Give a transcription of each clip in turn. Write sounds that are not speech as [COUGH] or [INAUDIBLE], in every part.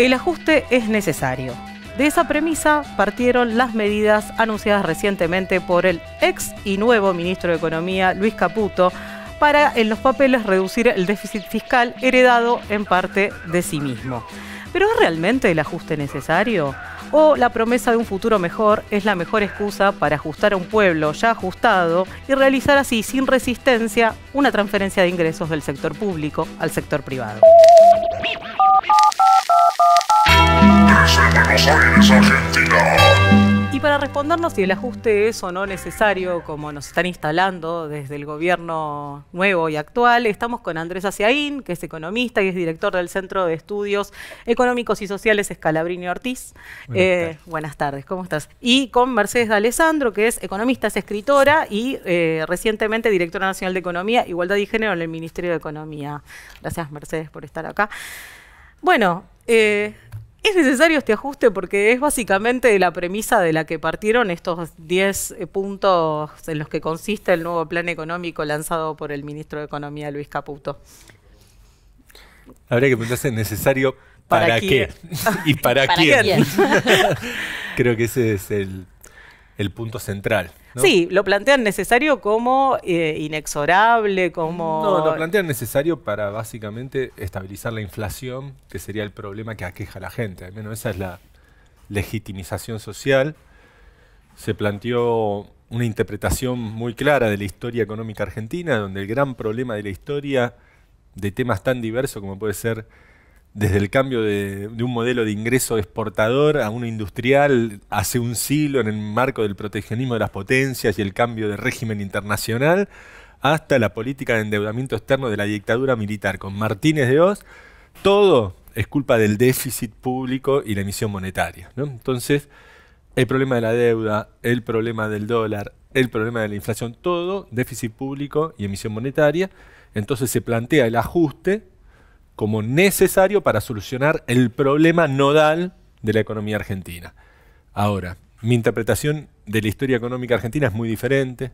El ajuste es necesario. De esa premisa partieron las medidas anunciadas recientemente por el ex y nuevo ministro de Economía, Luis Caputo, para en los papeles reducir el déficit fiscal heredado en parte de sí mismo. ¿Pero es realmente el ajuste necesario? ¿O la promesa de un futuro mejor es la mejor excusa para ajustar a un pueblo ya ajustado y realizar así sin resistencia una transferencia de ingresos del sector público al sector privado? Y para respondernos si el ajuste es o no necesario, como nos están instalando desde el gobierno nuevo y actual, estamos con Andrés Aciaín, que es economista y es director del Centro de Estudios Económicos y Sociales Escalabrini Ortiz. Eh, buenas, tardes. ¿cómo estás? Y con Mercedes Alessandro, que es economista, es escritora y eh, recientemente directora nacional de Economía, Igualdad y Género en el Ministerio de Economía. Gracias, Mercedes, por estar acá. Bueno, eh, es necesario este ajuste porque es básicamente la premisa de la que partieron estos 10 eh, puntos en los que consiste el nuevo plan económico lanzado por el ministro de Economía, Luis Caputo. Habría que preguntarse necesario para, qué? [LAUGHS] y para, quién? [LAUGHS] Creo que ese es el el punto central. Sí, lo plantean necesario como eh, inexorable, como... No, lo plantean necesario para básicamente estabilizar la inflación, que sería el problema que aqueja a la gente. Al menos esa es la legitimización social. Se planteó una interpretación muy clara de la historia económica argentina, donde el gran problema de la historia, de temas tan diversos como puede ser desde el cambio de, un modelo de ingreso exportador a uno industrial hace un siglo en el marco del proteccionismo de las potencias y el cambio de régimen internacional, hasta la política de endeudamiento externo de la dictadura militar con Martínez de Oz, todo es culpa del déficit público y la emisión monetaria. Entonces, el problema de la deuda, el problema del dólar, el problema de la inflación, todo déficit público y emisión monetaria. Entonces se plantea el ajuste como necesario para solucionar el problema nodal de la economía argentina. Ahora, mi interpretación de la historia económica argentina es muy diferente.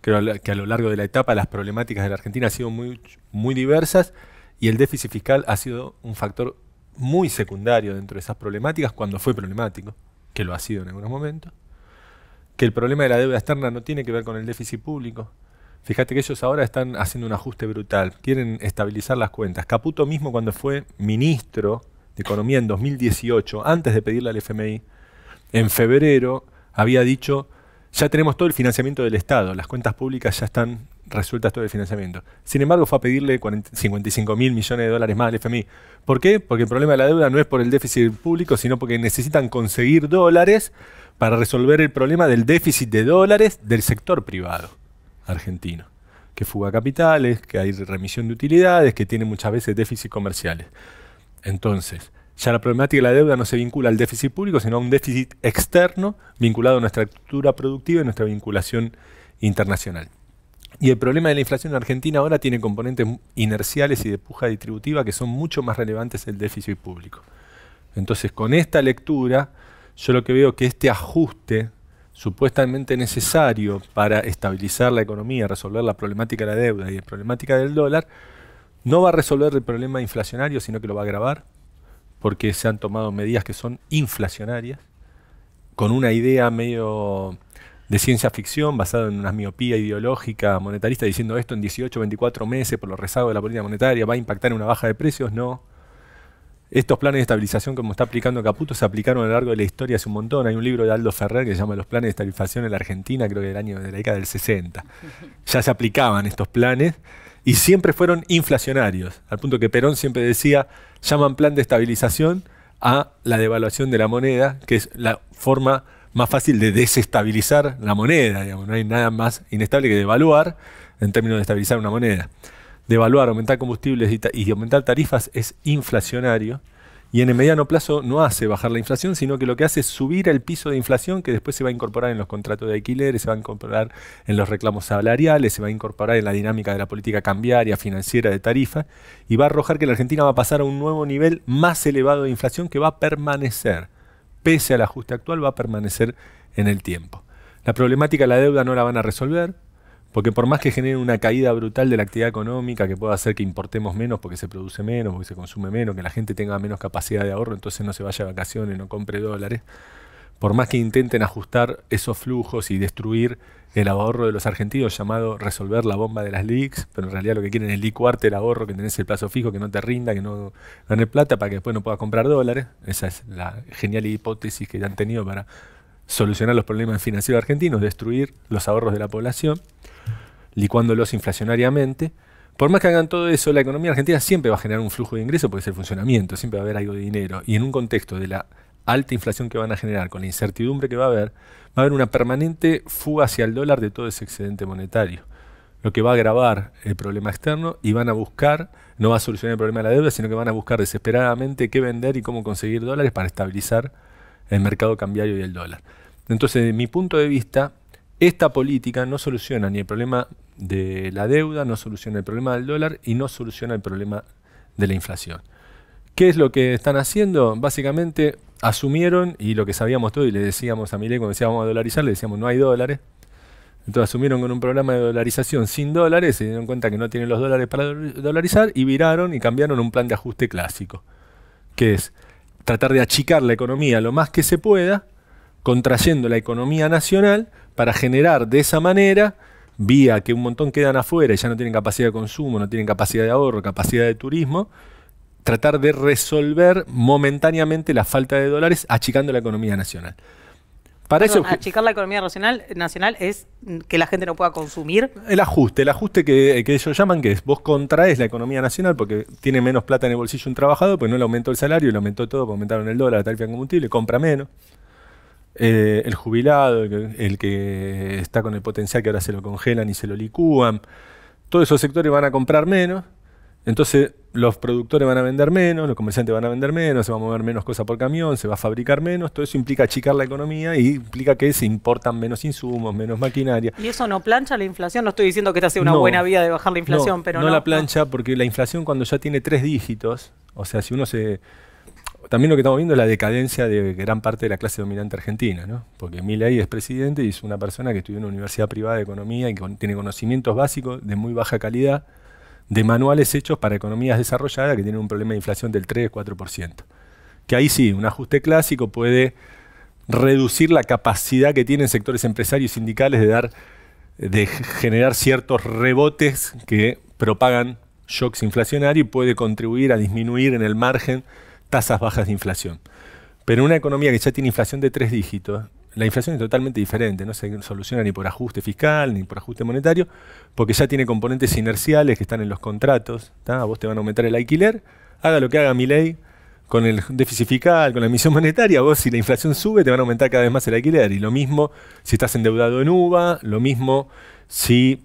Creo que a lo largo de la etapa las problemáticas de la Argentina han sido muy, muy diversas y el déficit fiscal ha sido un factor muy secundario dentro de esas problemáticas cuando fue problemático, que lo ha sido en algunos momentos. Que el problema de la deuda externa no tiene que ver con el déficit público, Fíjate que ellos ahora están haciendo un ajuste brutal, quieren estabilizar las cuentas. Caputo mismo cuando fue ministro de Economía en 2018, antes de pedirle al FMI, en febrero había dicho, ya tenemos todo el financiamiento del Estado, las cuentas públicas ya están resueltas todo el financiamiento. Sin embargo, fue a pedirle 55 mil millones de dólares más al FMI. ¿Por qué? Porque el problema de la deuda no es por el déficit público, sino porque necesitan conseguir dólares para resolver el problema del déficit de dólares del sector privado argentino, que fuga capitales, que hay remisión de utilidades, que tiene muchas veces déficits comerciales. Entonces, ya la problemática de la deuda no se vincula al déficit público, sino a un déficit externo vinculado a nuestra estructura productiva y nuestra vinculación internacional. Y el problema de la inflación en Argentina ahora tiene componentes inerciales y de puja distributiva que son mucho más relevantes el déficit público. Entonces, con esta lectura, yo lo que veo que este ajuste supuestamente necesario para estabilizar la economía, resolver la problemática de la deuda y la problemática del dólar, no va a resolver el problema inflacionario, sino que lo va a agravar, porque se han tomado medidas que son inflacionarias, con una idea medio de ciencia ficción basada en una miopía ideológica monetarista, diciendo esto en 18, 24 meses por los rezagos de la política monetaria, ¿va a impactar en una baja de precios? No estos planes de estabilización, como está aplicando Caputo, se aplicaron a lo largo de la historia hace un montón. Hay un libro de Aldo Ferrer que se llama Los planes de estabilización en la Argentina, creo que del año de la década del 60. [LAUGHS] Ya se aplicaban estos planes y siempre fueron inflacionarios, al punto que Perón siempre decía, llaman plan de estabilización a la devaluación de la moneda, que es la forma más fácil de desestabilizar la moneda. Digamos. No hay nada más inestable que devaluar en términos de estabilizar una moneda devaluar, aumentar combustibles y, aumentar tarifas es inflacionario. Y en el mediano plazo no hace bajar la inflación, sino que lo que hace es subir el piso de inflación que después se va a incorporar en los contratos de alquileres, se va a incorporar en los reclamos salariales, se va a incorporar en la dinámica de la política cambiaria, financiera, de tarifa, y va a arrojar que la Argentina va a pasar a un nuevo nivel más elevado de inflación que va a permanecer, pese al ajuste actual, va a permanecer en el tiempo. La problemática de la deuda no la van a resolver, porque por más que generen una caída brutal de la actividad económica, que pueda hacer que importemos menos porque se produce menos, porque se consume menos, que la gente tenga menos capacidad de ahorro, entonces no se vaya a vacaciones, no compre dólares, por más que intenten ajustar esos flujos y destruir el ahorro de los argentinos, llamado resolver la bomba de las leaks, pero en realidad lo que quieren es licuarte el ahorro, que tenés el plazo fijo, que no te rinda, que no ganes plata para que después no puedas comprar dólares. Esa es la genial hipótesis que ya han tenido para solucionar los problemas financieros argentinos, destruir los ahorros de la población licuándolos inflacionariamente. Por más que hagan todo eso, la economía argentina siempre va a generar un flujo de ingresos porque es el funcionamiento, siempre va a haber algo de dinero. Y en un contexto de la alta inflación que van a generar, con la incertidumbre que va a haber, va a haber una permanente fuga hacia el dólar de todo ese excedente monetario, lo que va a agravar el problema externo y van a buscar, no va a solucionar el problema de la deuda, sino que van a buscar desesperadamente qué vender y cómo conseguir dólares para estabilizar el mercado cambiario y el dólar. Entonces, desde mi punto de vista, esta política no soluciona ni el problema de la deuda, no soluciona el problema del dólar y no soluciona el problema de la inflación. ¿Qué es lo que están haciendo? Básicamente asumieron, y lo que sabíamos todo, y le decíamos a Milei cuando decíamos a dolarizar, le decíamos no hay dólares. Entonces asumieron con un programa de dolarización sin dólares, se dieron cuenta que no tienen los dólares para dolarizar y viraron y cambiaron un plan de ajuste clásico, que es tratar de achicar la economía lo más que se pueda, contrayendo la economía nacional para generar de esa manera vía que un montón quedan afuera y ya no tienen capacidad de consumo, no tienen capacidad de ahorro, capacidad de turismo, tratar de resolver momentáneamente la falta de dólares achicando la economía nacional. Para eso, achicar la economía nacional, es que la gente no pueda consumir. El ajuste, el ajuste que, ellos llaman que es vos contraes la economía nacional porque tiene menos plata en el bolsillo un trabajador, pues no le aumentó el salario, le aumentó todo, porque aumentaron el dólar, la tarifa de combustible, compra menos. Eh, el jubilado, el, que está con el potencial que ahora se lo congelan y se lo licúan. Todos esos sectores van a comprar menos, entonces los productores van a vender menos, los comerciantes van a vender menos, se va a mover menos cosas por camión, se va a fabricar menos, todo eso implica achicar la economía y implica que se importan menos insumos, menos maquinaria. ¿Y eso no plancha la inflación? No estoy diciendo que esta sea una buena vía de bajar la inflación, pero no. No la plancha porque la inflación cuando ya tiene tres dígitos, o sea, si uno se también lo que estamos viendo es la decadencia de gran parte de la clase dominante argentina, ¿no? porque Milei es presidente y es una persona que estudió en una universidad privada de economía y que tiene conocimientos básicos de muy baja calidad, de manuales hechos para economías desarrolladas que tienen un problema de inflación del 3-4%. Que ahí sí, un ajuste clásico puede reducir la capacidad que tienen sectores empresarios y sindicales de dar de generar ciertos rebotes que propagan shocks inflacionarios y puede contribuir a disminuir en el margen tasas bajas de inflación. Pero una economía que ya tiene inflación de tres dígitos, la inflación es totalmente diferente, no se soluciona ni por ajuste fiscal, ni por ajuste monetario, porque ya tiene componentes inerciales que están en los contratos, vos te van a aumentar el alquiler, haga lo que haga mi ley con el déficit fiscal, con la emisión monetaria, vos si la inflación sube te van a aumentar cada vez más el alquiler, y lo mismo si estás endeudado en UVA, lo mismo si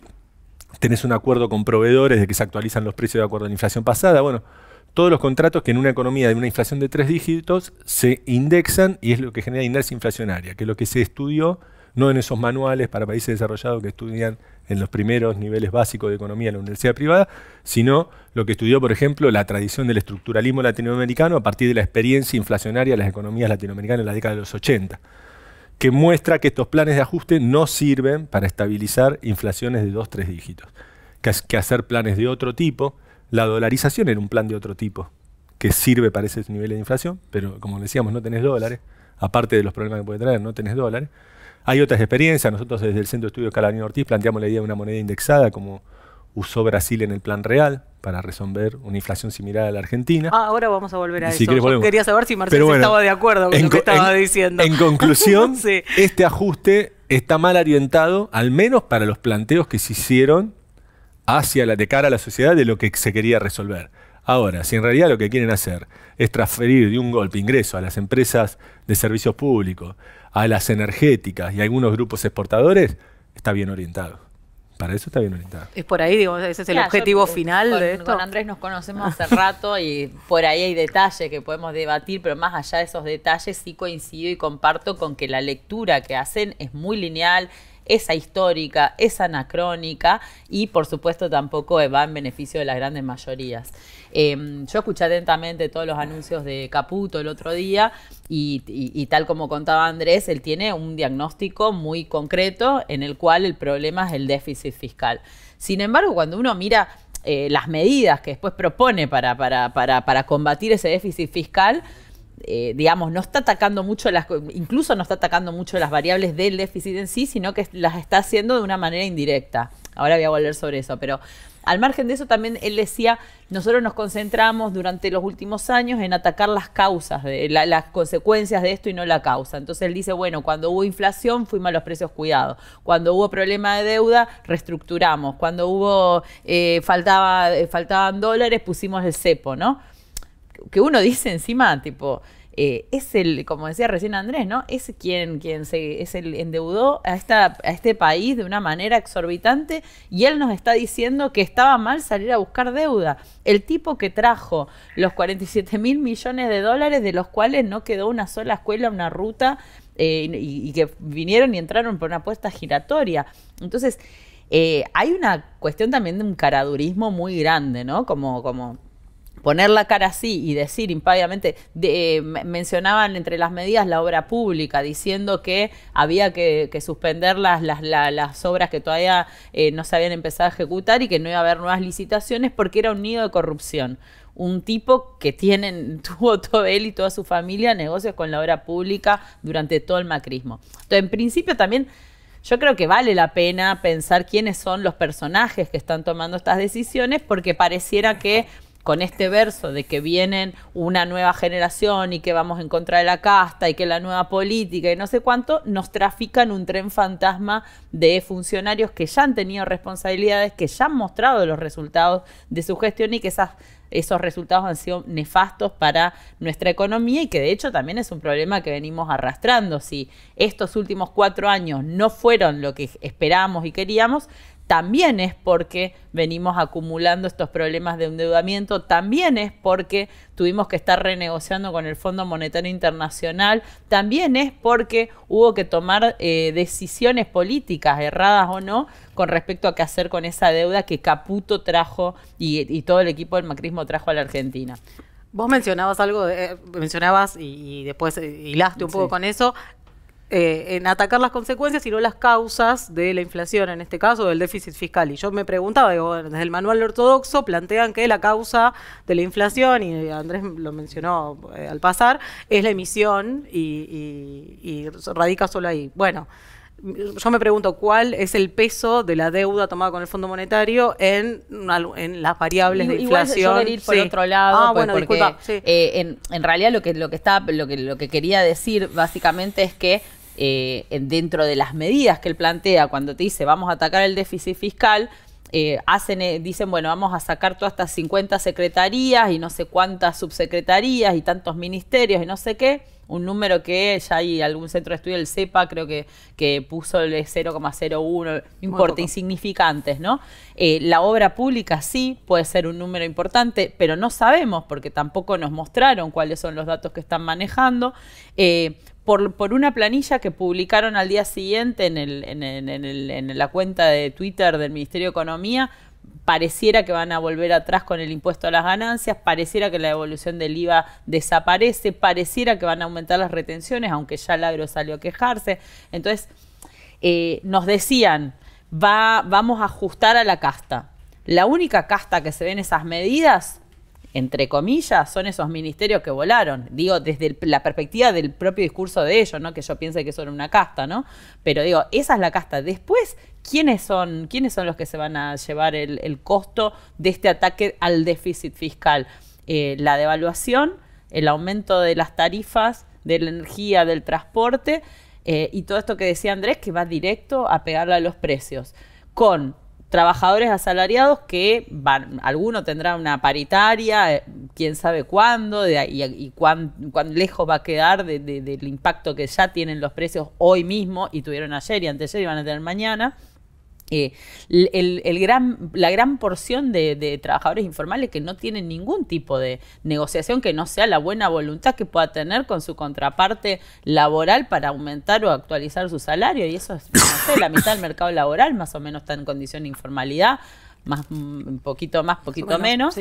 tenés un acuerdo con proveedores de que se actualizan los precios de acuerdo a la inflación pasada, bueno, todos los contratos que en una economía de una inflación de tres dígitos se indexan y es lo que genera inercia inflacionaria, que es lo que se estudió no en esos manuales para países desarrollados que estudian en los primeros niveles básicos de economía en la universidad privada, sino lo que estudió, por ejemplo, la tradición del estructuralismo latinoamericano a partir de la experiencia inflacionaria de las economías latinoamericanas en la década de los 80, que muestra que estos planes de ajuste no sirven para estabilizar inflaciones de dos, tres dígitos, que, que hacer planes de otro tipo, la dolarización era un plan de otro tipo, que sirve para ese nivel de inflación, pero como decíamos, no tenés dólares, aparte de los problemas que puede traer, no tenés dólares. Hay otras experiencias, nosotros desde el Centro de Estudios Calanino Ortiz planteamos la idea de una moneda indexada como usó Brasil en el plan real para resolver una inflación similar a la Argentina. Ah, ahora vamos a volver a eso. quería saber si Marcelo estaba de acuerdo con lo que estaba diciendo. En conclusión, [LAUGHS] este ajuste está mal orientado, al menos para los planteos que se hicieron hacia la, de cara a la sociedad de lo que se quería resolver. Ahora, si en realidad lo que quieren hacer es transferir de un golpe ingreso a las empresas de servicios públicos, a las energéticas y a algunos grupos exportadores, está bien orientado. Para eso está bien orientado. Es por ahí, digo, ese es el objetivo final de esto. Andrés nos conocemos hace rato y por ahí hay detalles que podemos debatir, pero más allá de esos detalles sí coincido y comparto con que la lectura que hacen es muy lineal, esa histórica, es anacrónica y por supuesto tampoco va en beneficio de las grandes mayorías. Em, yo escuché atentamente todos los anuncios de Caputo el otro día y, tal como contaba Andrés, él tiene un diagnóstico muy concreto en el cual el problema es el déficit fiscal. Sin embargo, cuando uno mira eh, las medidas que después propone para, para combatir ese déficit fiscal, eh, digamos, no está atacando mucho las, incluso no está atacando mucho las variables del déficit en sí, sino que las está haciendo de una manera indirecta. Ahora voy a volver sobre eso, pero al margen de eso también él decía, nosotros nos concentramos durante los últimos años en atacar las causas, las consecuencias de esto y no la causa. Entonces él dice, bueno, cuando hubo inflación fuimos a los precios cuidados, cuando hubo problema de deuda reestructuramos, cuando hubo eh, faltaba, eh, faltaban dólares pusimos el cepo, ¿no? que uno dice encima, tipo, eh, es el, como decía recién Andrés, ¿no? Es quien, quien se, es el endeudó a, esta, a este país de una manera exorbitante y él nos está diciendo que estaba mal salir a buscar deuda. El tipo que trajo los 47 mil millones de dólares, de los cuales no quedó una sola escuela, una ruta, eh, y, que vinieron y entraron por una apuesta giratoria. Entonces, eh, hay una cuestión también de un caradurismo muy grande, ¿no? Como, como poner la cara así y decir impávidamente, eh, mencionaban entre las medidas la obra pública, diciendo que había que, suspender las, obras que todavía eh, no se habían empezado a ejecutar y que no iba a haber nuevas licitaciones porque era un nido de corrupción. Un tipo que tienen, [LAUGHS] tuvo todo él y toda su familia negocios con la obra pública durante todo el macrismo. Entonces, en principio también yo creo que vale la pena pensar quiénes son los personajes que están tomando estas decisiones porque pareciera que con este verso de que vienen una nueva generación y que vamos en contra de la casta y que la nueva política y no sé cuánto, nos trafican un tren fantasma de funcionarios que ya han tenido responsabilidades, que ya han mostrado los resultados de su gestión y que esos resultados han sido nefastos para nuestra economía y que de hecho también es un problema que venimos arrastrando. Si estos últimos cuatro años no fueron lo que esperábamos y queríamos, también es porque venimos acumulando estos problemas de endeudamiento, también es porque tuvimos que estar renegociando con el Fondo Monetario Internacional, también es porque hubo que tomar eh, decisiones políticas, erradas o no, con respecto a qué hacer con esa deuda que Caputo trajo y, todo el equipo del macrismo trajo a la Argentina. Vos mencionabas algo, eh, mencionabas y, después eh, hilaste un poco con eso, eh, en atacar las consecuencias, y no las causas de la inflación, en este caso del déficit fiscal. Y yo me preguntaba, desde el manual ortodoxo plantean que la causa de la inflación, y Andrés lo mencionó eh, al pasar, es la emisión y, radica solo ahí. Bueno yo me pregunto cuál es el peso de la deuda tomada con el Fondo Monetario en, en las variables de inflación. Yo ir por otro lado, ah, pues, bueno, porque disculpa, eh, en, realidad lo que lo que está lo que lo que quería decir básicamente es que eh, dentro de las medidas que él plantea cuando te dice vamos a atacar el déficit fiscal, eh, hacen, eh, dicen, bueno, vamos a sacar todas estas 50 secretarías y no sé cuántas subsecretarías y tantos ministerios y no sé qué, un número que ya hay algún centro de estudio, el CEPA, creo que, que puso el 0,01, importa, insignificantes, ¿no? la obra pública sí puede ser un número importante, pero no sabemos porque tampoco nos mostraron cuáles son los datos que están manejando por, por, una planilla que publicaron al día siguiente en, el, en, en, la cuenta de Twitter del Ministerio de Economía, pareciera que van a volver atrás con el impuesto a las ganancias, pareciera que la evolución del IVA desaparece, pareciera que van a aumentar las retenciones, aunque ya el agro salió a quejarse. Entonces, eh, nos decían, va, vamos a ajustar a la casta. La única casta que se ven esas medidas entre comillas, son esos ministerios que volaron. Digo, desde la perspectiva del propio discurso de ellos, ¿no? Que yo piense que son una casta, ¿no? Pero digo, esa es la casta. Después, ¿quiénes son, quiénes son los que se van a llevar el, costo de este ataque al déficit fiscal? Eh, la devaluación, el aumento de las tarifas, de la energía, del transporte eh, y todo esto que decía Andrés, que va directo a pegarle a los precios. Con trabajadores asalariados que van, alguno tendrá una paritaria, eh, quién sabe cuándo de, y, cuán, lejos va a quedar del impacto que ya tienen los precios hoy mismo y tuvieron ayer y anteayer y van a tener mañana. Eh, el, gran, la gran porción de, trabajadores informales que no tienen ningún tipo de negociación que no sea la buena voluntad que pueda tener con su contraparte laboral para aumentar o actualizar su salario. Y eso es, la mitad del mercado laboral más o menos está en condición de informalidad, más, un poquito más, poquito menos.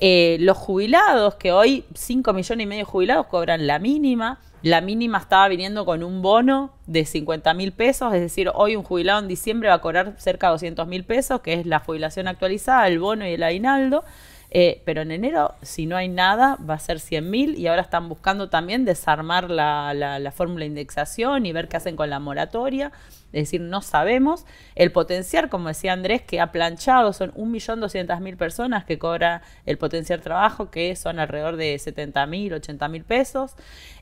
Eh, los jubilados, que hoy 5 millones y medio de jubilados cobran la mínima. La mínima estaba viniendo con un bono de 50 mil pesos, es decir, hoy un jubilado en diciembre va a cobrar cerca de 200 mil pesos, que es la jubilación actualizada, el bono y el aguinaldo. Eh, pero en enero, si no hay nada, va a ser 100.000 y ahora están buscando también desarmar la, fórmula de indexación y ver qué hacen con la moratoria. Es decir, no sabemos. El potenciar, como decía Andrés, que ha planchado son 1.200.000 personas que cobra el potencial trabajo, que son alrededor de 70.000, 80.000 pesos.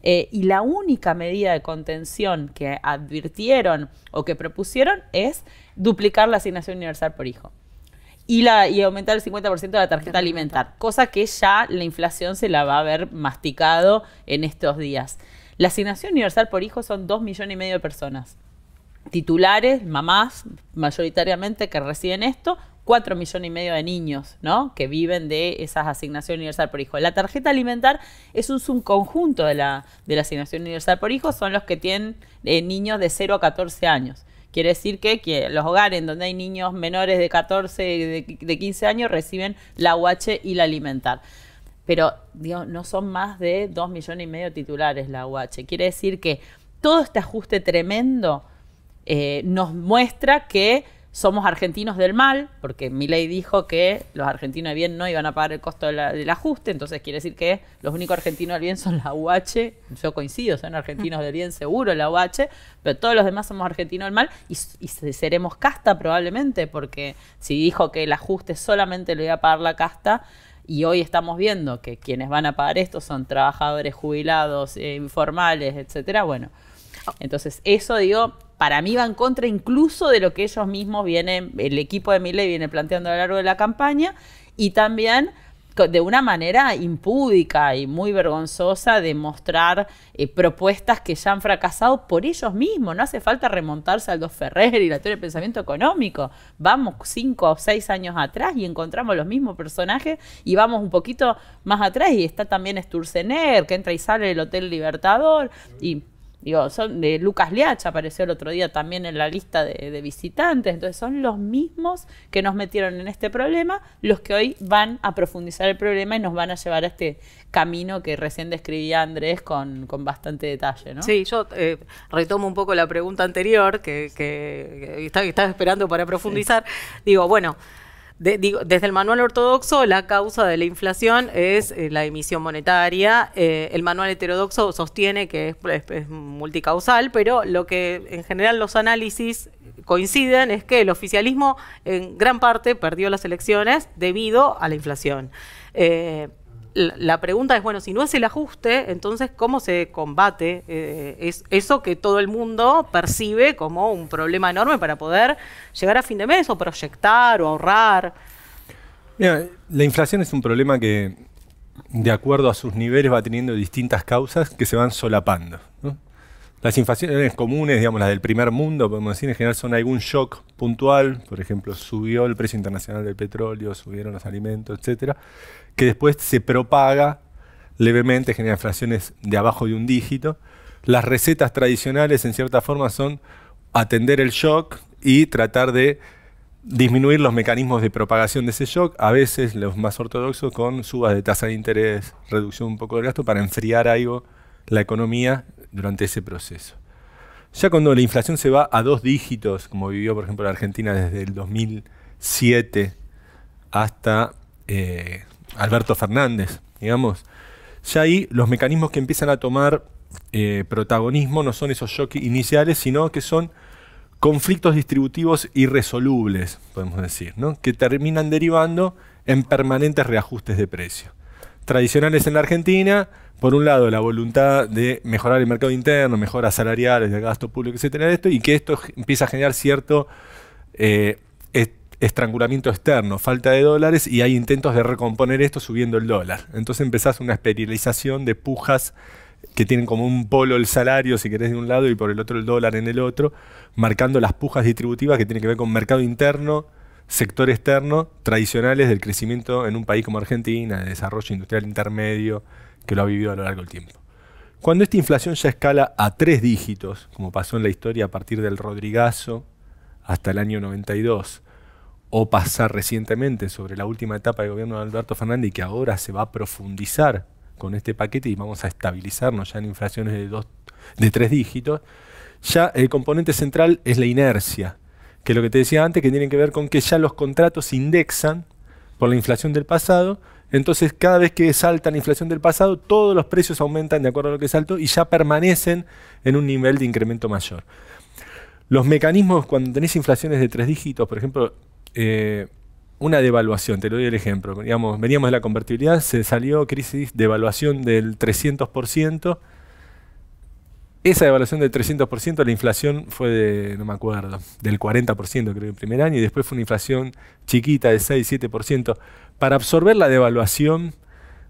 Eh, y la única medida de contención que advirtieron o que propusieron es duplicar la asignación universal por hijo y, la, y aumentar el 50% de la tarjeta alimentar, cosa que ya la inflación se la va a haber masticado en estos días. La asignación universal por hijo son 2 millones y medio de personas. Titulares, mamás, mayoritariamente que reciben esto, 4 millones y medio de niños, Que viven de esa asignación universal por hijo. La tarjeta alimentar es un subconjunto de la, de la asignación universal por hijo, son los que tienen eh, niños de 0 a 14 años. Quiere decir que, los hogares donde hay niños menores de 14, de, 15 años reciben la UH y la alimentar pero no son más de 2 millones y medio titulares la UH. Quiere decir que todo este ajuste tremendo eh, nos muestra que somos argentinos del mal, porque mi ley dijo que los argentinos de bien no iban a pagar el costo del ajuste, entonces quiere decir que los únicos argentinos del bien son la UH, yo coincido, son argentinos del bien seguro la UH, pero todos los demás somos argentinos del mal y, seremos casta probablemente, porque si dijo que el ajuste solamente lo iba a pagar la casta, y hoy estamos viendo que quienes van a pagar esto son trabajadores jubilados, eh, informales, etcétera, bueno. Entonces, eso digo, para mí va en contra incluso de lo que ellos mismos vienen, el equipo de Miley viene planteando a lo largo de la campaña y también de una manera impúdica y muy vergonzosa de mostrar eh, propuestas que ya han fracasado por ellos mismos. No hace falta remontarse al Dos Ferrer y la teoría del pensamiento económico. Vamos cinco o seis años atrás y encontramos los mismos personajes y vamos un poquito más atrás y está también Sturzenegger que entra y sale del Hotel Libertador y Digo, son de Lucas Liach apareció el otro día también en la lista de, visitantes. Entonces son los mismos que nos metieron en este problema, los que hoy van a profundizar el problema y nos van a llevar a este camino que recién describía Andrés con, bastante detalle. ¿no? Sí, yo eh, retomo un poco la pregunta anterior que, que, estaba, esperando para profundizar. Digo, bueno digo, desde el manual ortodoxo, la causa de la inflación es eh, la emisión monetaria. Eh, el manual heterodoxo sostiene que es, multicausal, pero lo que en general los análisis coinciden es que el oficialismo en gran parte perdió las elecciones debido a la inflación. Eh, la pregunta es, bueno, si no es el ajuste, entonces, ¿cómo se combate eh, eso que todo el mundo percibe como un problema enorme para poder llegar a fin de mes o proyectar o ahorrar? Mira, la inflación es un problema que, de acuerdo a sus niveles, va teniendo distintas causas que se van solapando. Las inflaciones comunes, digamos, las del primer mundo, podemos decir, en general son algún shock puntual, por ejemplo, subió el precio internacional del petróleo, subieron los alimentos, etcétera, que después se propaga levemente, genera inflaciones de abajo de un dígito. Las recetas tradicionales, en cierta forma, son atender el shock y tratar de disminuir los mecanismos de propagación de ese shock, a veces los más ortodoxos con subas de tasa de interés, reducción un poco del gasto para enfriar algo la economía durante ese proceso. Ya cuando la inflación se va a dos dígitos, como vivió por ejemplo la Argentina desde el 2007 hasta eh, Alberto Fernández, digamos, ya ahí los mecanismos que empiezan a tomar eh, protagonismo no son esos shocks iniciales, sino que son conflictos distributivos irresolubles, podemos decir, que terminan derivando en permanentes reajustes de precios tradicionales en la Argentina. Por un lado, la voluntad de mejorar el mercado interno, mejoras salariales, el gasto público, etcétera, esto, y que esto empieza a generar cierto eh, estrangulamiento externo, falta de dólares, y hay intentos de recomponer esto subiendo el dólar. Entonces empezás una especialización de pujas que tienen como un polo el salario, si querés, de un lado y por el otro el dólar en el otro, marcando las pujas distributivas que tienen que ver con mercado interno, sector externo tradicionales del crecimiento en un país como Argentina, de desarrollo industrial intermedio que lo ha vivido a lo largo del tiempo. Cuando esta inflación ya escala a tres dígitos, como pasó en la historia a partir del Rodrigazo hasta el año 92, o pasar recientemente sobre la última etapa de gobierno de Alberto Fernández, que ahora se va a profundizar con este paquete y vamos a estabilizarnos ya en inflaciones de, dos, de tres dígitos, ya el componente central es la inercia que lo que te decía antes, que tienen que ver con que ya los contratos se indexan por la inflación del pasado, entonces cada vez que salta la inflación del pasado, todos los precios aumentan de acuerdo a lo que saltó y ya permanecen en un nivel de incremento mayor. Los mecanismos, cuando tenés inflaciones de tres dígitos, por ejemplo, eh, una devaluación, te lo doy el ejemplo, veníamos de la convertibilidad, se salió crisis, devaluación del 300%, esa devaluación del 300%, la inflación fue de, no me acuerdo, del 40% creo el primer año, y después fue una inflación chiquita de 6-7%. Para absorber la devaluación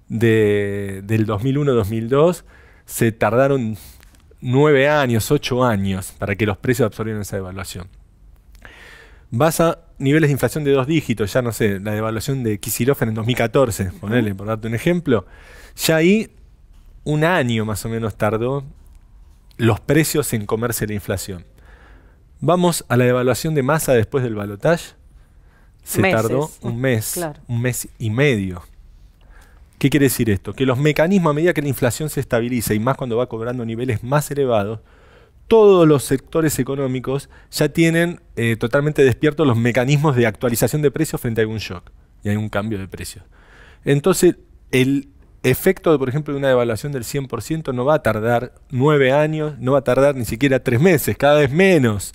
del 2001-2002, se tardaron 9 años, 8 años para que los precios absorbieran esa devaluación. Vas a niveles de inflación de dos dígitos, ya no sé, la devaluación de Kisilov en 2014, ponerle, por darte un ejemplo, ya ahí un año más o menos tardó los precios en comerse la inflación. Vamos a la evaluación de masa después del balotaje. Se tardó un mm, mes, un mes y medio. ¿Qué quiere decir esto? Que los mecanismos, a medida que la inflación se estabiliza y más cuando va cobrando niveles más elevados, todos los sectores económicos ya tienen eh, totalmente despiertos los mecanismos de actualización de precios frente a algún shock y hay un cambio de precios. Entonces, el, efecto, por ejemplo, de una devaluación del 100% no va a tardar nueve años, no va a tardar ni siquiera tres meses, cada vez menos.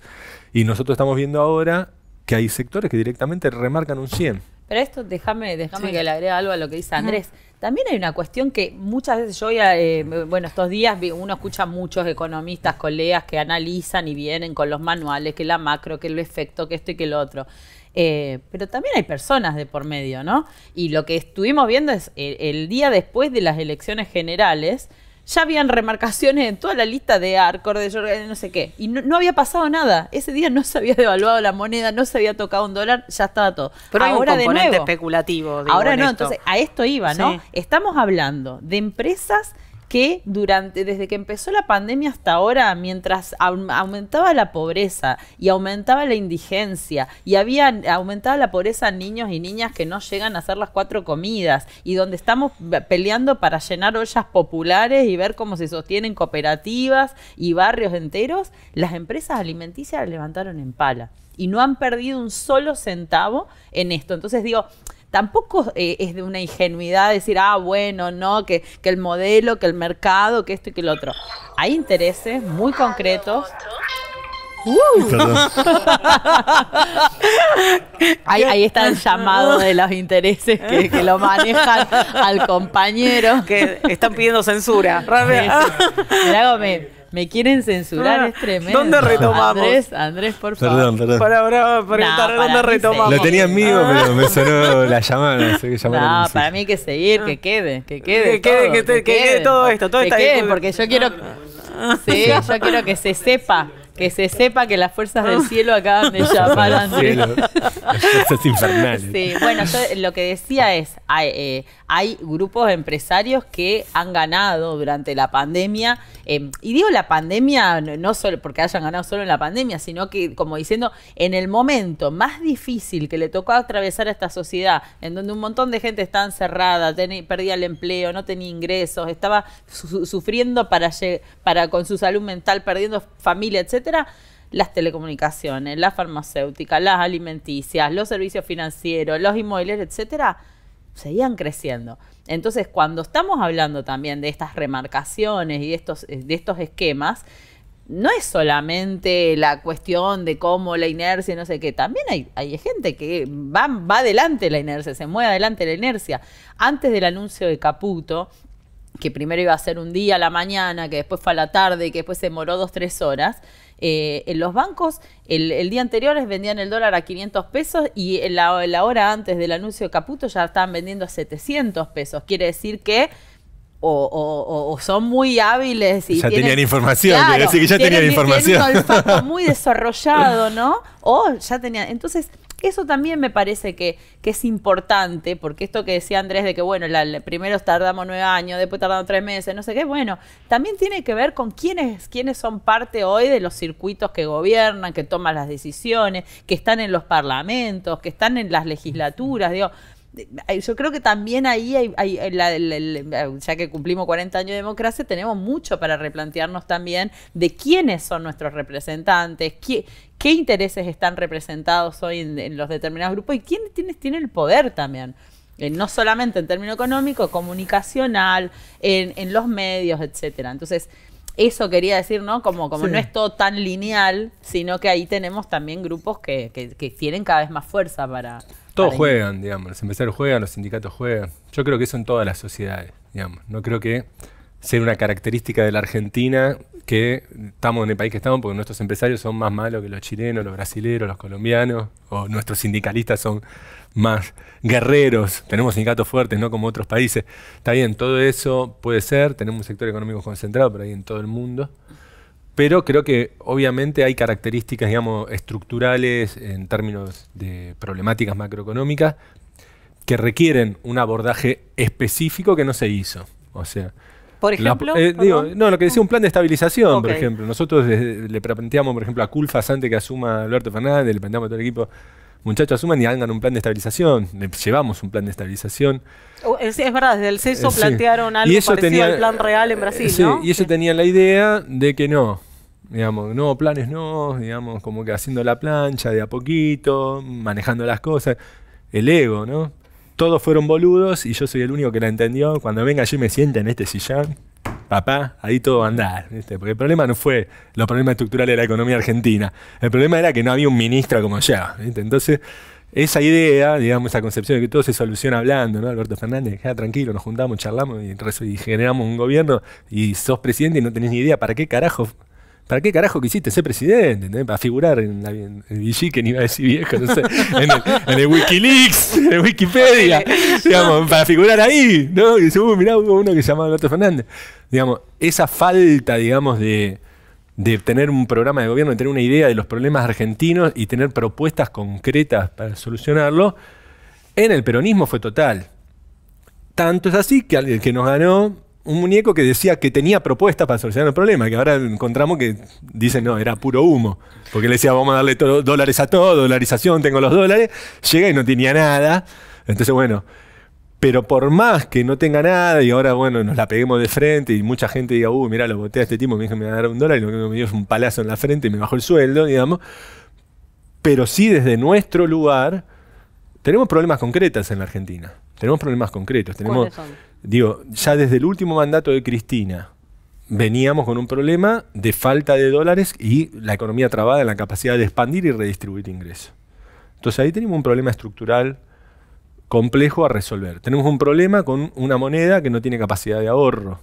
Y nosotros estamos viendo ahora que hay sectores que directamente remarcan un 100. Pero esto, déjame déjame que le agregue algo a lo que dice Andrés. También hay una cuestión que muchas veces yo, ya, eh, bueno, estos días uno escucha muchos economistas, colegas que analizan y vienen con los manuales, que la macro, que el efecto, que esto y que lo otro. Eh, pero también hay personas de por medio, ¿no? Y lo que estuvimos viendo es eh, el, día después de las elecciones generales, ya habían remarcaciones en toda la lista de Arcor, de Jorge, no sé qué. Y no, había pasado nada. Ese día no se había devaluado la moneda, no se había tocado un dólar, ya estaba todo. Pero ahora hay un componente especulativo. ahora no, entonces a esto iba, ¿no? Estamos hablando de empresas que durante, desde que empezó la pandemia hasta ahora, mientras aumentaba la pobreza y aumentaba la indigencia y había aumentado la pobreza en niños y niñas que no llegan a hacer las cuatro comidas y donde estamos peleando para llenar ollas populares y ver cómo se sostienen cooperativas y barrios enteros, las empresas alimenticias levantaron en pala y no han perdido un solo centavo en esto. Entonces digo, tampoco eh, es de una ingenuidad decir, ah, bueno, no, que, el modelo, que el mercado, que esto y que el otro. Hay intereses muy concretos. Uh. Uh. [LAUGHS] ahí, ahí, está el llamado de los intereses que, lo manejan al compañero. Que están pidiendo censura. Rápido. Me quieren censurar, ah, es tremendo. ¿Dónde retomamos? Andrés, Andrés, por favor. Perdón, perdón. Para, para, dónde retomamos. Lo tenía en mío, ah. pero me sonó la llamada, no sé No, para mí hay que seguir, que quede, que quede. Que quede, todo, que, quede todo esto, todo Que quede, porque yo quiero. Ah. Sí, yo quiero que se sepa que se sepa que las fuerzas del cielo acaban de [LAUGHS] llamar Eso Fuerzas Sí, bueno, lo que decía es, hay, eh, grupos empresarios que han ganado durante la pandemia, eh, y digo la pandemia no solo porque hayan ganado solo en la pandemia, sino que, como diciendo, en el momento más difícil que le tocó atravesar a esta sociedad, en donde un montón de gente estaba encerrada, perdía el empleo, no tenía ingresos, estaba sufriendo para con su salud mental, perdiendo familia, etc las telecomunicaciones, las farmacéuticas, las alimenticias, los servicios financieros, los inmobiliarios, etcétera, seguían creciendo. Entonces, cuando estamos hablando también de estas remarcaciones y de estos, de estos esquemas, no es solamente la cuestión de cómo la inercia, no sé qué, también hay, hay gente que va, va adelante la inercia, se mueve adelante la inercia. Antes del anuncio de Caputo, que primero iba a ser un día a la mañana, que después fue a la tarde, que después se demoró dos, tres horas, eh, en los bancos, el, el, día anterior les vendían el dólar a 500 pesos y en la, hora antes del anuncio de Caputo ya estaban vendiendo a 700 pesos. Quiere decir que o, son muy hábiles y ya tenían información quiere decir que ya tenían información un muy [LAUGHS] desarrollado no o ya tenían entonces eso también me parece que, que es importante, porque esto que decía Andrés de que, bueno, primero tardamos nueve años, después tardamos tres meses, no sé qué, bueno, también tiene que ver con quiénes, quiénes son parte hoy de los circuitos que gobiernan, que toman las decisiones, que están en los parlamentos, que están en las legislaturas, digo yo creo que también ahí ya que cumplimos 40 años de democracia, tenemos mucho para replantearnos también de quiénes son nuestros representantes, qué, intereses están representados hoy en, los determinados grupos y quiénes tiene, el poder también. Eh, no solamente en términos económicos, comunicacional, en, los medios, etcétera. Entonces, eso quería decir, ¿no? Como, como no es todo tan lineal, sino que ahí tenemos también grupos que tienen cada vez más fuerza para, todos juegan, digamos. Los empresarios juegan, los sindicatos juegan. Yo creo que eso en todas las sociedades, digamos. No creo que sea una característica de la Argentina que estamos en el país que estamos porque nuestros empresarios son más malos que los chilenos, los brasileros, los colombianos, o nuestros sindicalistas son más guerreros, tenemos sindicatos fuertes, no como otros países. Está bien, todo eso puede ser, tenemos un sector económico concentrado, pero ahí en todo el mundo. Pero creo que obviamente hay características, digamos, estructurales en términos de problemáticas macroeconómicas que requieren un abordaje específico que no se hizo. O sea, por ejemplo. Eh, no, lo que decía un plan de estabilización, por ejemplo. Nosotros le, planteamos, por ejemplo, a Culfas antes que asuma Alberto Fernández, le planteamos a todo el equipo muchachos, asuman y hagan un plan de estabilización. Llevamos un plan de estabilización. Oh, es, verdad, desde el CESO plantearon algo parecido al plan real en Brasil, y ellos tenían la idea de que no, digamos, no, planes no, digamos, como que haciendo la plancha de a poquito, manejando las cosas, el ego, ¿no? Todos fueron boludos y yo soy el único que la entendió. Cuando venga allí me sienta en este sillón papá, ahí todo va a andar. Porque el problema no fue los problemas estructurales de la economía argentina. El problema era que no había un ministro como yo, Entonces, esa idea, digamos, esa concepción de que todo se soluciona hablando, ¿no? Alberto Fernández, queda ah, tranquilo, nos juntamos, charlamos y, y generamos un gobierno y sos presidente y no tenés ni idea para qué carajo ¿Para qué carajo quisiste ser presidente? Para figurar en, el en que ni iba a decir viejo, no sé, en el, Wikileaks, en Wikipedia, digamos, para figurar ahí, ¿no? Y dice, uh, mirá, hubo uno que se llamaba Alberto Fernández. Digamos, esa falta, digamos, de, de tener un programa de gobierno, de tener una idea de los problemas argentinos y tener propuestas concretas para solucionarlo, en el peronismo fue total. Tanto es así que el que nos ganó un muñeco que decía que tenía propuestas para solucionar el problema, que ahora encontramos que dicen, no, era puro humo. Porque le decía, vamos a darle dólares a todo, dolarización, tengo los dólares. Llega y no tenía nada. Entonces, bueno, pero por más que no tenga nada y ahora, bueno, nos la peguemos de frente y mucha gente diga, uy, uh, mira, lo boté a este tipo, me dijo me iba a dar un dólar y lo que me dio es un palazo en la frente y me bajó el sueldo, digamos. Pero sí desde nuestro lugar tenemos problemas concretos en la Argentina. Tenemos problemas concretos. Tenemos, digo, ya desde el último mandato de Cristina veníamos con un problema de falta de dólares y la economía trabada en la capacidad de expandir y redistribuir ingresos. Entonces ahí tenemos un problema estructural complejo a resolver. Tenemos un problema con una moneda que no tiene capacidad de ahorro,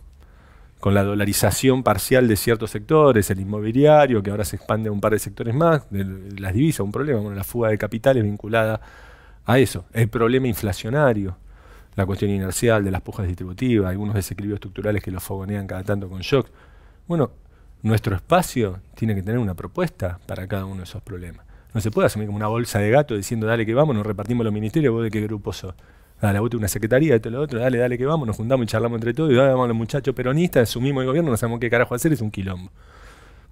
con la dolarización parcial de ciertos sectores, el inmobiliario, que ahora se expande a un par de sectores más, las divisas, un problema, con la fuga de capitales vinculada a eso, el problema inflacionario, la cuestión inercial de las pujas distributivas, algunos desequilibrios estructurales que los fogonean cada tanto con shock. Bueno, nuestro espacio tiene que tener una propuesta para cada uno de esos problemas. No se puede asumir como una bolsa de gato diciendo, dale que vamos, nos repartimos los ministerios, vos de qué grupo sos. Dale, vos de una secretaría, esto todo lo otro, dale, dale que vamos, nos juntamos y charlamos entre todos, y dale, vamos los muchachos peronistas, asumimos el gobierno, no sabemos qué carajo hacer, es un quilombo.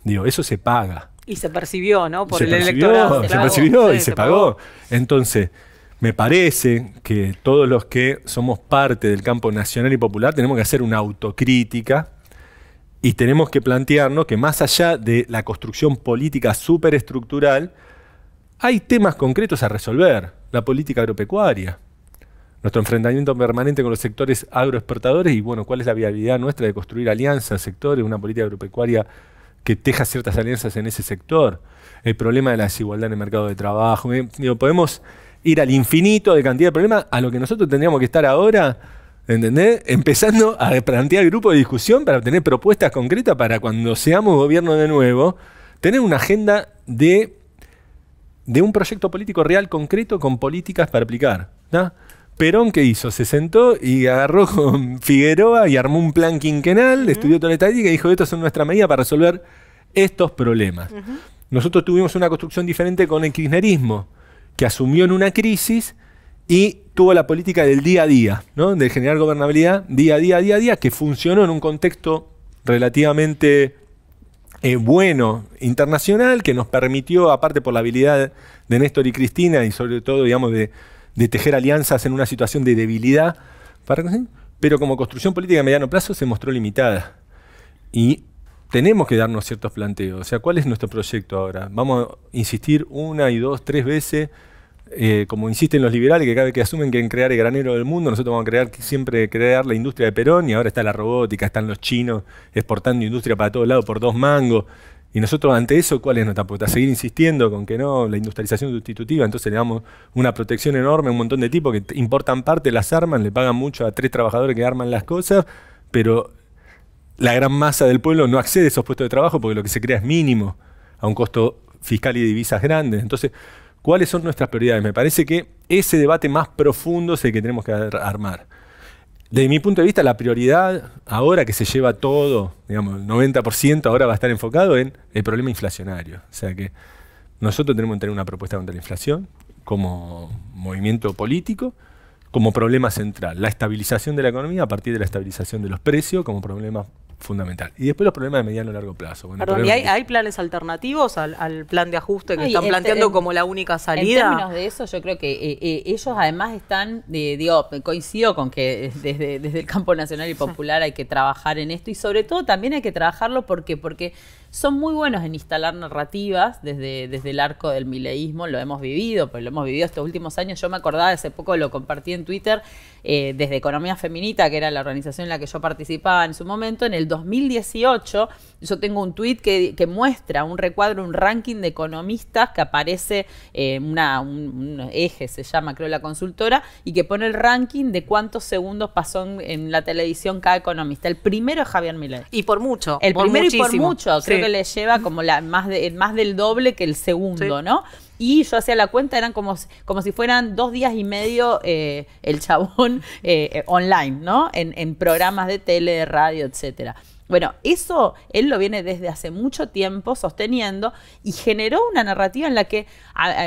Digo, eso se paga. Y se percibió, ¿no? Por el electorado. Se, percibió y se, pagó. Entonces, me parece que todos los que somos parte del campo nacional y popular tenemos que hacer una autocrítica y tenemos que plantearnos que más allá de la construcción política superestructural, hay temas concretos a resolver. La política agropecuaria, nuestro enfrentamiento permanente con los sectores agroexportadores y, bueno, cuál es la viabilidad nuestra de construir alianzas, sectores, una política agropecuaria que teja ciertas alianzas en ese sector. El problema de la desigualdad en el mercado de trabajo. Eh, podemos ir al infinito de cantidad de problemas, a lo que nosotros tendríamos que estar ahora, ¿entendés? Empezando a plantear grupos de discusión para tener propuestas concretas para cuando seamos gobierno de nuevo, tener una agenda de, un proyecto político real, concreto, con políticas para aplicar. Perón, ¿qué hizo? Se sentó y agarró con Figueroa y armó un plan quinquenal, estudió toda la estadística y dijo, Esto son nuestra medida para resolver estos problemas. Nosotros tuvimos una construcción diferente con el kirchnerismo que asumió en una crisis y tuvo la política del día a día, de generar gobernabilidad día a día, día a día, que funcionó en un contexto relativamente eh, bueno internacional, que nos permitió, aparte por la habilidad de Néstor y Cristina y sobre todo, digamos, de, de tejer alianzas en una situación de debilidad, pero como construcción política a mediano plazo se mostró limitada. Y tenemos que darnos ciertos planteos. O sea, ¿cuál es nuestro proyecto ahora? Vamos a insistir una y dos, tres veces eh, como insisten los liberales, que cada vez que asumen que en crear el granero del mundo, nosotros vamos a crear siempre crear la industria de Perón y ahora está la robótica, están los chinos exportando industria para todos lados por dos mangos. Y nosotros ante eso, ¿cuál es nuestra apuesta? Seguir insistiendo con que no, la industrialización sustitutiva, entonces le damos una protección enorme un montón de tipos que importan parte, las arman, le pagan mucho a tres trabajadores que arman las cosas, pero la gran masa del pueblo no accede a esos puestos de trabajo porque lo que se crea es mínimo, a un costo fiscal y de divisas grandes. Entonces, cuáles son nuestras prioridades. Me parece que ese debate más profundo es el que tenemos que armar. Desde mi punto de vista, la prioridad ahora que se lleva todo, digamos, el 90% ahora va a estar enfocado en el problema inflacionario. O sea que nosotros tenemos que tener una propuesta contra la inflación como movimiento político, como problema central. La estabilización de la economía a partir de la estabilización de los precios como problema fundamental. Y después los problemas de mediano y largo plazo. hay, planes alternativos al, plan de ajuste que están planteando como la única salida? En términos de eso, yo creo que eh, eh, ellos además están, de coincido con que desde, desde el campo nacional y popular hay que trabajar en esto y sobre todo también hay que trabajarlo porque, porque son muy buenos en instalar narrativas desde, desde el arco del mileísmo, lo hemos vivido, pues lo hemos vivido estos últimos años. Yo me acordaba, hace poco lo compartí en Twitter, eh, desde Economía Feminita, que era la organización en la que yo participaba en su momento, en el 2018 yo tengo un tweet que, muestra un recuadro, un ranking de economistas que aparece en eh, una, un, eje, se llama creo la consultora, y que pone el ranking de cuántos segundos pasó en, la televisión cada economista. El primero es Javier Milei. Y por mucho. El primero y por mucho. Creo le lleva como la más, de, más del doble que el segundo, ¿no? Y yo hacía la cuenta, eran como, como si fueran dos días y medio eh, el chabón [LAUGHS] eh, online, ¿no? En, en programas de tele, de radio, etcétera. Bueno, eso él lo viene desde hace mucho tiempo sosteniendo y generó una narrativa en la que,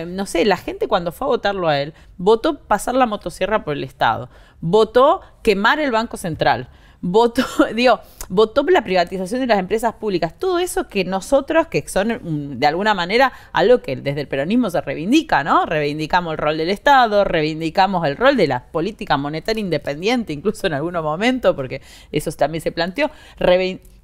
no sé, la gente cuando fue a votarlo a él, votó pasar la motosierra por el Estado, votó quemar el Banco Central, Voto, [LAUGHS] digo, votó por la privatización de las empresas públicas. Todo eso que nosotros, que son mm, de alguna manera algo que desde el peronismo se reivindica, ¿no? Reivindicamos el rol del Estado, reivindicamos el rol de la política monetaria independiente, incluso en algunos momento, porque eso también se planteó.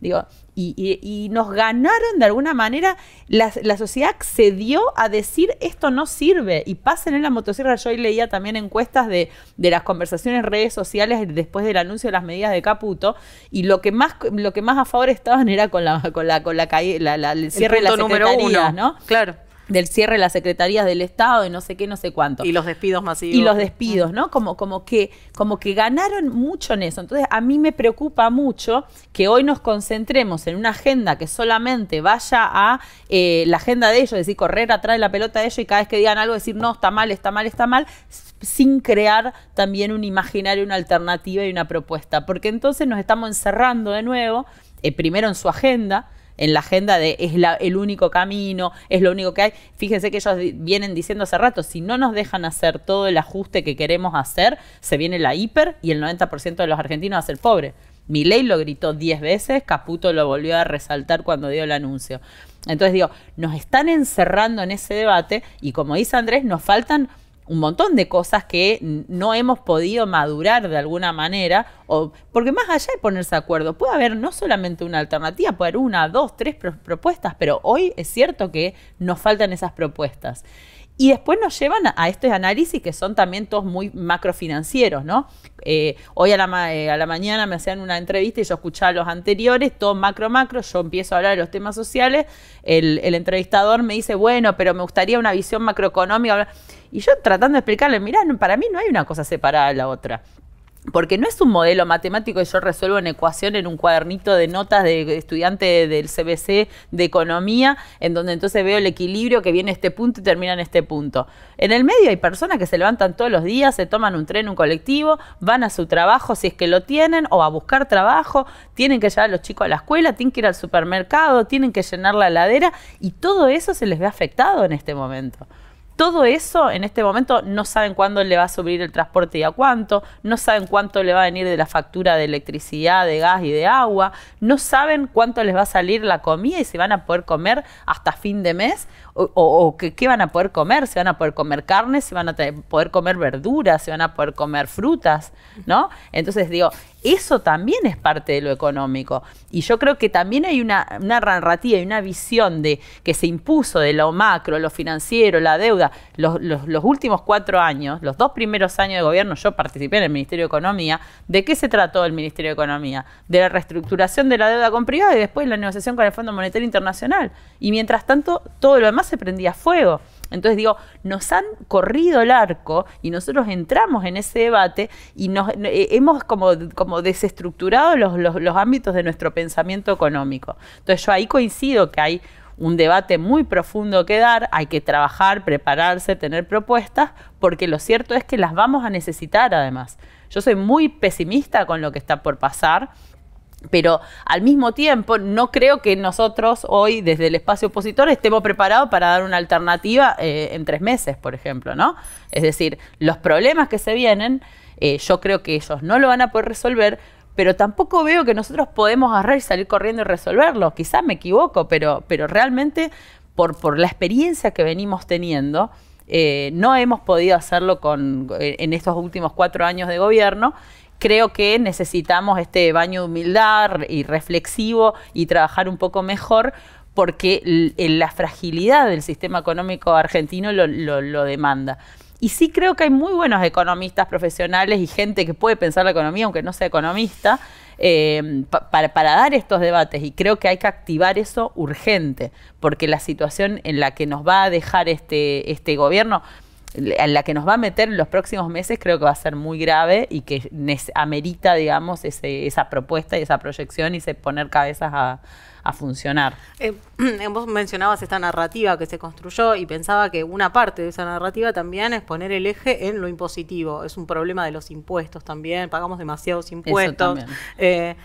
Digo, y, y, nos ganaron de alguna manera, la, sociedad accedió a decir esto no sirve y pasen en la motosierra. Yo leía también encuestas de, de, las conversaciones en redes sociales después del anuncio de las medidas de Caputo y lo que más, lo que más a favor estaban era con la, con la, con la, el cierre de las secretarías, ¿no? Claro del cierre de las secretarías del Estado y no sé qué, no sé cuánto. Y los despidos masivos. Y los despidos, ¿no? Como, como, que, como que ganaron mucho en eso. Entonces, a mí me preocupa mucho que hoy nos concentremos en una agenda que solamente vaya a eh, la agenda de ellos, es decir, correr atrás de la pelota de ellos y cada vez que digan algo decir, no, está mal, está mal, está mal, sin crear también un imaginario, una alternativa y una propuesta. Porque entonces nos estamos encerrando de nuevo, eh, primero en su agenda, en la agenda de es el único camino, es lo único que hay. Fíjense que ellos vienen diciendo hace rato, si no nos dejan hacer todo el ajuste que queremos hacer, se viene la hiper y el 90% de los argentinos va a ser pobre. ley lo gritó 10 veces, Caputo lo volvió a resaltar cuando dio el anuncio. Entonces digo, nos están encerrando en ese debate y como dice Andrés, nos faltan un montón de cosas que no hemos podido madurar de alguna manera, o, porque más allá de ponerse de acuerdo, puede haber no solamente una alternativa, puede haber una, dos, tres propuestas, pero hoy es cierto que nos faltan esas propuestas. Y después nos llevan a, estos análisis que son también todos muy macrofinancieros, ¿no? Eh, hoy a la, eh, a la mañana me hacían una entrevista y yo escuchaba los anteriores, todos macro, macro, yo empiezo a hablar de los temas sociales, el, el entrevistador me dice, bueno, pero me gustaría una visión macroeconómica. Y yo tratando de explicarle, mirá, para mí no hay una cosa separada de la otra. Porque no es un modelo matemático que yo resuelvo en ecuación en un cuadernito de notas de estudiante del CBC de economía, en donde entonces veo el equilibrio que viene a este punto y termina en este punto. En el medio hay personas que se levantan todos los días, se toman un tren, un colectivo, van a su trabajo si es que lo tienen, o a buscar trabajo, tienen que llevar a los chicos a la escuela, tienen que ir al supermercado, tienen que llenar la heladera, y todo eso se les ve afectado en este momento. Todo eso en este momento no saben cuándo le va a subir el transporte y a cuánto, no saben cuánto le va a venir de la factura de electricidad, de gas y de agua, no saben cuánto les va a salir la comida y si van a poder comer hasta fin de mes o, qué van a poder comer, se van a poder comer carne, se van a poder comer verduras, se van a poder comer frutas, ¿no? Entonces digo, eso también es parte de lo económico. Y yo creo que también hay una, una narrativa y una visión de que se impuso de lo macro, lo financiero, la deuda. Los, últimos cuatro años, los dos primeros años de gobierno, yo participé en el Ministerio de Economía. ¿De qué se trató el Ministerio de Economía? De la reestructuración de la deuda con privado y después la negociación con el Fondo Monetario Internacional. Y mientras tanto, todo lo demás se prendía fuego. Entonces digo, nos han corrido el arco y nosotros entramos en ese debate y nos, eh, hemos como, desestructurado los, los ámbitos de nuestro pensamiento económico. Entonces yo ahí coincido que hay un debate muy profundo que dar, hay que trabajar, prepararse, tener propuestas, porque lo cierto es que las vamos a necesitar además. Yo soy muy pesimista con lo que está por pasar, pero al mismo tiempo, no creo que nosotros hoy, desde el espacio opositor, estemos preparados para dar una alternativa eh, en tres meses, por ejemplo, ¿no? Es decir, los problemas que se vienen, eh, yo creo que ellos no lo van a poder resolver, pero tampoco veo que nosotros podemos agarrar y salir corriendo y resolverlo. Quizás me equivoco, pero, realmente por, la experiencia que venimos teniendo, eh, no hemos podido hacerlo con, en estos últimos cuatro años de gobierno creo que necesitamos este baño de humildad y reflexivo y trabajar un poco mejor porque la fragilidad del sistema económico argentino lo, demanda. Y sí creo que hay muy buenos economistas profesionales y gente que puede pensar la economía, aunque no sea economista, eh, para, dar estos debates. Y creo que hay que activar eso urgente, porque la situación en la que nos va a dejar este, este gobierno, en la que nos va a meter en los próximos meses creo que va a ser muy grave y que amerita, digamos, ese, esa propuesta y esa proyección y se poner cabezas a, funcionar. Eh, [CLEARS THROAT] vos mencionabas esta narrativa que se construyó y pensaba que una parte de esa narrativa también es poner el eje en lo impositivo. Es un problema de los impuestos también, pagamos demasiados impuestos. Eso eh,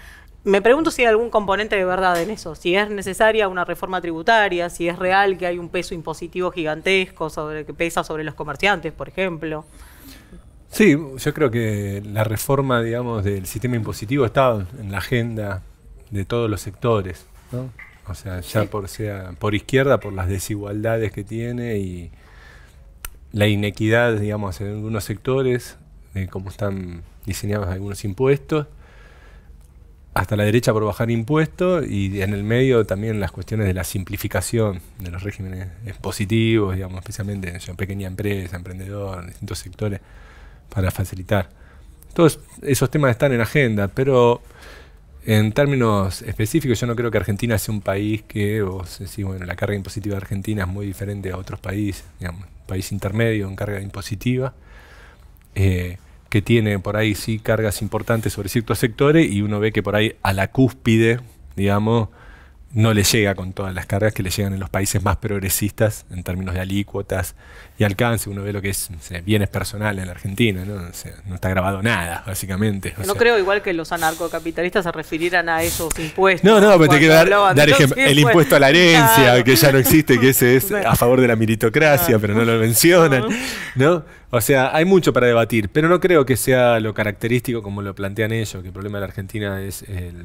me pregunto si hay algún componente de verdad en eso, si es necesaria una reforma tributaria, si es real que hay un peso impositivo gigantesco sobre que pesa sobre los comerciantes, por ejemplo. Sí, yo creo que la reforma, digamos, del sistema impositivo está en la agenda de todos los sectores, O sea, ya por sea por izquierda, por las desigualdades que tiene y la inequidad, digamos, en algunos sectores, de cómo están diseñados algunos impuestos hasta la derecha por bajar impuestos y en el medio también las cuestiones de la simplificación de los regímenes positivos, digamos, especialmente en pequeña empresa, emprendedor, en distintos sectores, para facilitar. Todos esos temas están en agenda, pero en términos específicos yo no creo que Argentina sea un país que, o decís, bueno, la carga impositiva de Argentina es muy diferente a otros países, digamos, país intermedio en carga impositiva. Eh, que tiene por ahí sí cargas importantes sobre ciertos sectores y uno ve que por ahí a la cúspide, digamos, no le llega con todas las cargas que le llegan en los países más progresistas en términos de alícuotas y alcance. Uno ve lo que es bienes personales en la Argentina, ¿no? está grabado nada, básicamente. no creo igual que los anarcocapitalistas se refirieran a esos impuestos. No, no, pero te quiero dar, El impuesto a la herencia, que ya no existe, que ese es [LAUGHS] a favor de la meritocracia, pero no lo mencionan, ¿no? O sea, hay mucho para debatir, pero no creo que sea lo característico como lo plantean ellos, que el problema de la Argentina es el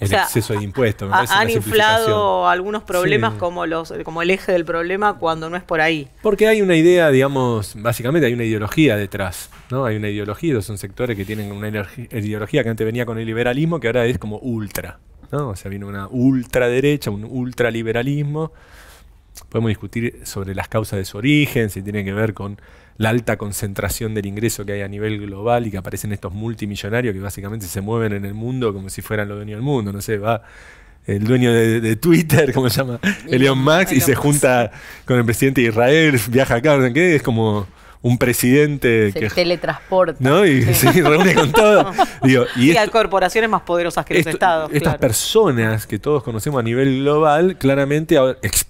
el exceso de impuestos. han inflado algunos problemas como, los, como el eje del problema cuando no es por ahí. Porque hay una idea, digamos, básicamente hay una ideología detrás. ¿no? Hay una ideología, son sectores que tienen una ideología que antes venía con el liberalismo, que ahora es como ultra. ¿no? O sea, viene una ultraderecha, un ultraliberalismo podemos discutir sobre las causas de su origen, si tiene que ver con la alta concentración del ingreso que hay a nivel global y que aparecen estos multimillonarios que básicamente se mueven en el mundo como si fueran los dueños del mundo. No sé, va el dueño de, Twitter, ¿cómo se llama? Elon Max, y se junta con el presidente de Israel, viaja acá, ¿no? ¿qué? Es como un presidente se teletransporta. ¿no? Y se [LAUGHS] reúne con todo. [LAUGHS] y, hay corporaciones más poderosas que los estados. Estas personas que todos conocemos a nivel global, claramente expanden